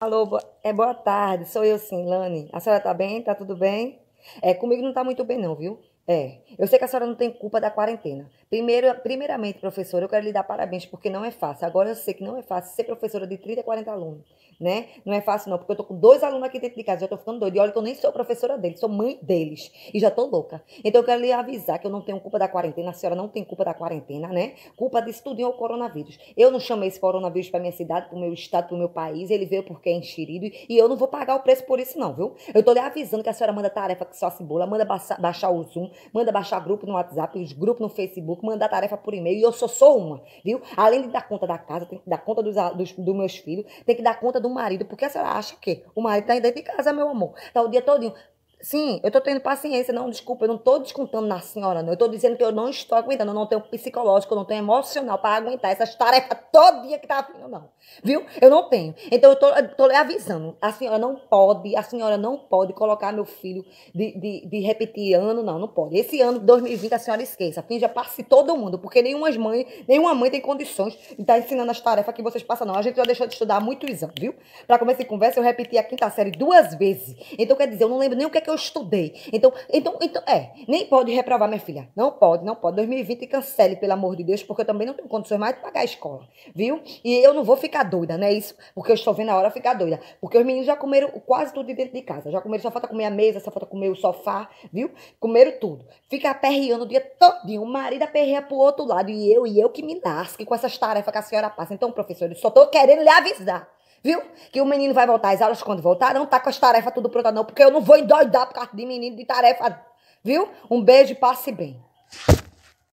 Alô, boa, é boa tarde, sou eu sim, Lani. A senhora tá bem? Tá tudo bem? É, comigo não tá muito bem não, viu? É, eu sei que a senhora não tem culpa da quarentena. Primeiro, primeiramente, professora, eu quero lhe dar parabéns, porque não é fácil. Agora eu sei que não é fácil ser professora de 30, 40 alunos, né? Não é fácil não, porque eu tô com dois alunos aqui dentro de casa, já tô ficando doida. E olha que eu nem sou professora deles, sou mãe deles. E já tô louca. Então eu quero lhe avisar que eu não tenho culpa da quarentena, a senhora não tem culpa da quarentena, né? Culpa disso tudo é o coronavírus. Eu não chamei esse coronavírus pra minha cidade, pro meu estado, pro meu país. Ele veio porque é enxerido e eu não vou pagar o preço por isso não, viu? Eu tô lhe avisando que a senhora manda tarefa que só cebola, manda baixar o Zoom, manda baixar grupo no WhatsApp, grupos no Facebook, mandar tarefa por e-mail. E eu só sou uma, viu? Além de dar conta da casa, tem que dar conta dos, dos, dos meus filhos, tem que dar conta do marido. Porque a senhora acha que o marido tá dentro de casa, meu amor. Tá o dia todinho Sim, eu tô tendo paciência, não, desculpa, eu não tô descontando na senhora, não. Eu tô dizendo que eu não estou aguentando, eu não tenho psicológico, eu não tenho emocional para aguentar essas tarefas todo dia que tá vindo, não. Viu? Eu não tenho. Então eu tô, tô lhe avisando. A senhora não pode, a senhora não pode colocar meu filho de, de, de repetir ano, não, não pode. Esse ano, 2020, a senhora esqueça. Finja passe todo mundo, porque nenhuma mãe, nenhuma mãe tem condições de estar tá ensinando as tarefas que vocês passam, não. A gente já deixou de estudar há muitos anos, viu? Para começar a conversa, eu repeti a quinta série duas vezes. Então, quer dizer, eu não lembro nem o que é que que eu estudei. Então, então, então, é, nem pode reprovar minha filha. Não pode, não pode. 2020 cancele, pelo amor de Deus, porque eu também não tenho condições mais de pagar a escola, viu? E eu não vou ficar doida, né? Isso, porque eu estou vendo a hora ficar doida. Porque os meninos já comeram quase tudo de dentro de casa. Já comeram, só falta comer a mesa, só falta comer o sofá, viu? Comeram tudo. Fica aperreando o dia todinho. O marido aperreia pro outro lado. E eu, e eu que me nasque com essas tarefas que a senhora passa. Então, professor, eu só tô querendo lhe avisar. Viu? Que o menino vai voltar às aulas quando voltar, não tá com as tarefas tudo pronta não, porque eu não vou endoidar por causa de menino de tarefa, viu? Um beijo e passe bem.